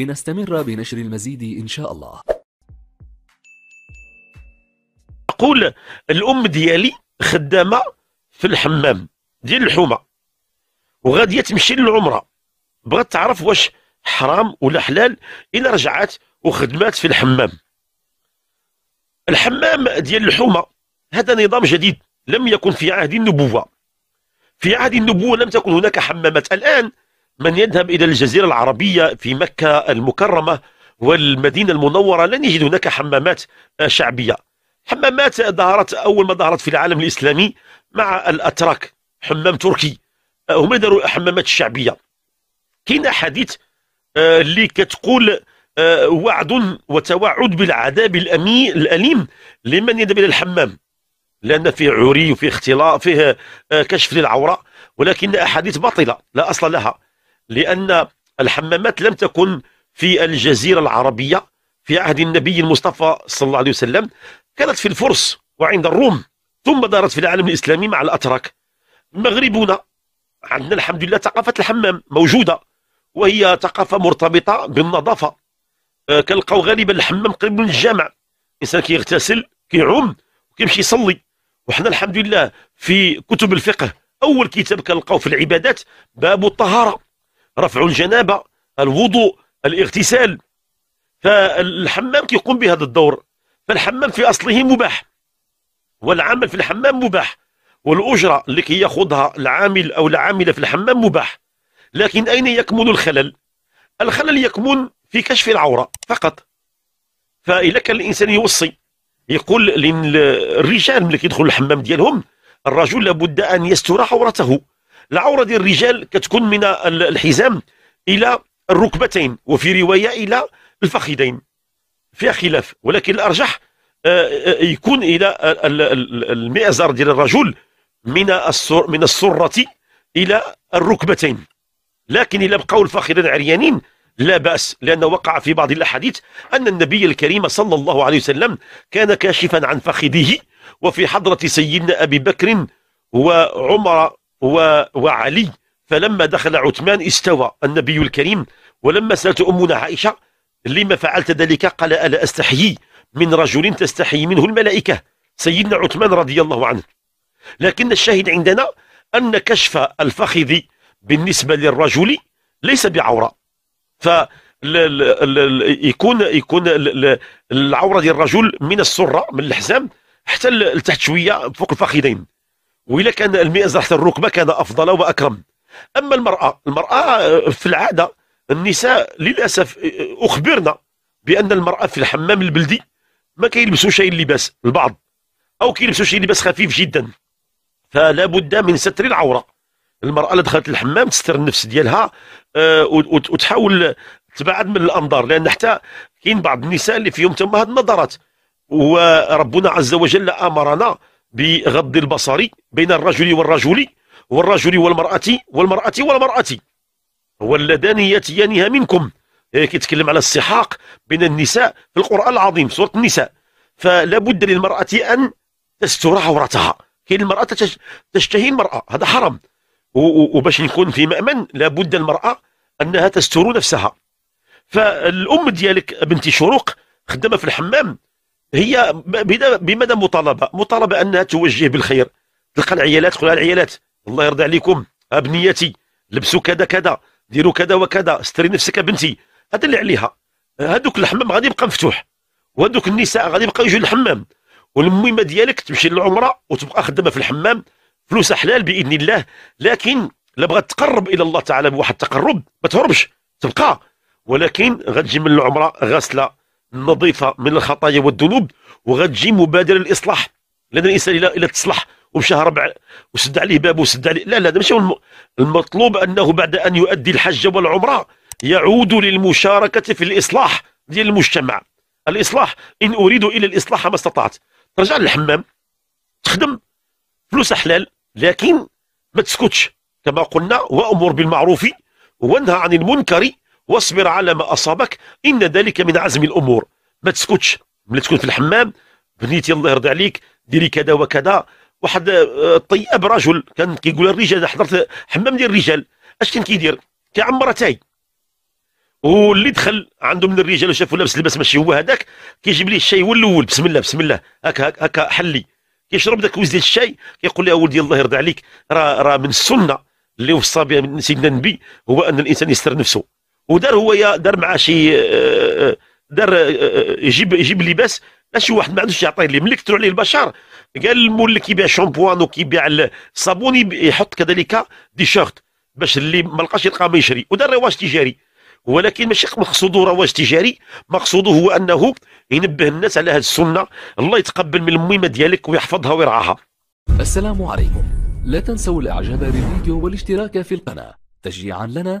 لنستمر بنشر المزيد إن شاء الله أقول الأم ديالي خدامة في الحمام ديال الحومة وغادية تمشي للعمرة بغات تعرف واش حرام ولا حلال إلا رجعت وخدمات في الحمام الحمام ديال الحومة هذا نظام جديد لم يكن في عهد النبوة في عهد النبوة لم تكن هناك حمامات الآن من يذهب إلى الجزيرة العربية في مكة المكرمة والمدينة المنورة لن يجد هناك حمامات شعبية حمامات ظهرت أول ما ظهرت في العالم الإسلامي مع الأتراك حمام تركي هم داروا حمامات الشعبية كاين أحاديث آه، اللي كتقول آه، وعد وتوعد بالعذاب الأليم لمن يذهب إلى الحمام لأن فيه عري وفيه اختلاط فيه آه، كشف للعورة ولكن أحاديث باطلة لا أصل لها لأن الحمامات لم تكن في الجزيرة العربية في عهد النبي المصطفى صلى الله عليه وسلم كانت في الفرس وعند الروم ثم دارت في العالم الإسلامي مع الأتراك مغربنا عندنا الحمد لله ثقافة الحمام موجودة وهي ثقافة مرتبطة بالنظافة آه، كنلقاو غالبا الحمام قريب من الجامع الإنسان كيغتسل كيعوم وكيمشي يصلي وحنا الحمد لله في كتب الفقه أول كتاب كنلقاو في العبادات باب الطهارة رفع الجنابة الوضوء الاغتسال فالحمام كيقوم بهذا الدور فالحمام في أصله مباح والعمل في الحمام مباح والأجرة التي يأخذها العامل أو العاملة في الحمام مباح لكن أين يكمن الخلل الخلل يكمن في كشف العورة فقط فإذا كان الإنسان يوصي يقول للرجال ملي كيدخلوا الحمام ديالهم الرجل لابد أن يستر عورته العوره ديال الرجال كتكون من الحزام الى الركبتين وفي روايه الى الفخذين فيها خلاف ولكن الارجح آه، آه، يكون الى المئزر ديال الرجل من السر من السره الى الركبتين لكن الى بقاو الفخذين عريانين لا بأس لأنه وقع في بعض الأحاديث أن النبي الكريم صلى الله عليه وسلم كان كاشفا عن فخذه وفي حضرة سيدنا أبي بكر وعمر وعلي فلما دخل عثمان استوى النبي الكريم ولما سألت أمنا عائشة لما فعلت ذلك قال ألا أستحيي من رجل تستحيي منه الملائكة سيدنا عثمان رضي الله عنه لكن الشاهد عندنا أن كشف الفخذ بالنسبة للرجل ليس بعورة يكون يكون العورة ديال الرجل من السرة من الحزام حتى لتحت شوية فوق الفخذين وإلا كان الماء زرحة الركبة كان أفضل وأكرم أما المرأة المرأة في العادة النساء للأسف أخبرنا بأن المرأة في الحمام البلدي ما كيلبسوش شيء اللباس البعض أو كيلبسوا شيء لباس خفيف جدا فلا بد من ستر العورة المرأة اللي دخلت الحمام تستر النفس ديالها آه، وتحاول تبعد من الأنظار لأن حتى كاين بعض النساء اللي فيهم تما هذه النظرات وربنا عز وجل أمرنا بغض البصر بين الرجل والرجل والرجل والمرأة والمرأة والمرأة واللذان ياتيانها منكم إيه، كيتكلم على السحاق بين النساء في القرآن العظيم سورة النساء فلا بد للمرأة أن تستر عورتها كاين المرأة تشتهي المرأة هذا حرام وباش نكون في مأمن لابد المرأة أنها تستر نفسها فالأم ديالك بنت شروق خدامة في الحمام هي بماذا مطالبه مطالبه انها توجه بالخير تلقى العيالات تقول العيالات الله يرضى عليكم ابنيتي لبسوا كذا كذا ديروا كذا وكذا استري نفسك بنتي هذا اللي عليها هذوك الحمام غادي يبقى مفتوح وهذوك النساء غادي يبقى يجوا للحمام والميمه ديالك تمشي للعمره وتبقى خدامه في الحمام فلوسها حلال باذن الله لكن لا بغات تقرب الى الله تعالى بواحد التقرب ما تهربش تبقى ولكن غتجي من العمره غاسله النظيفه من الخطايا والذنوب وغتجي مبادره للاصلاح لان الانسان الا تصلح ومشى هرب وسد عليه بابه وسد عليه لا لا هذا ماشي المطلوب انه بعد ان يؤدي الحج والعمره يعود للمشاركه في الاصلاح ديال المجتمع الاصلاح ان اريد الى الاصلاح ما استطعت ترجع للحمام تخدم فلوس حلال لكن ما تسكتش كما قلنا وامر بالمعروف وانهى عن المنكر واصبر على ما أصابك إن ذلك من عزم الأمور ما تسكتش ملي تكون في الحمام بنيتي الله يرضي عليك ديري كذا وكذا واحد آه، طياب رجل كان كيقول الرجال حضرت حمام ديال الرجال اش كان كيدير كيعمر تاي واللي دخل عنده من الرجال وشافوا لابس لباس ماشي هو هذاك كيجيب ليه الشاي هو الاول بسم الله بسم الله هكا هكا, هك حلي كيشرب داك وز ديال الشاي كيقول لي ولدي الله يرضى عليك راه راه من السنه اللي وصى بها سيدنا النبي هو ان الانسان يستر نفسه ودار هو دار معاه شي آه، آه، دار آه، يجيب يجيب لباس شي واحد ما عندوش يعطيه ليه ملي كثروا عليه البشر قال المول اللي كيبيع شامبوان وكيبيع الصابون يحط كذلك دي شورت باش اللي ما لقاش يلقى ما يشري ودار رواج تجاري ولكن ماشي مقصوده رواج تجاري مقصوده هو انه ينبه الناس على هذه السنه الله يتقبل من الميمه ديالك ويحفظها ويرعاها السلام عليكم لا تنسوا الاعجاب بالفيديو والاشتراك في القناه تشجيعا لنا